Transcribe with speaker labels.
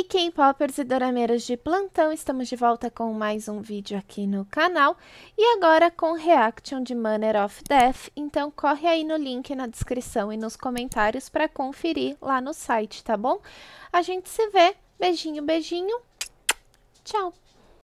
Speaker 1: E Poppers e dorameiras de plantão, estamos de volta com mais um vídeo aqui no canal e agora com reaction de Manner of Death, então corre aí no link na descrição e nos comentários para conferir lá no site, tá bom? A gente se vê, beijinho, beijinho, tchau!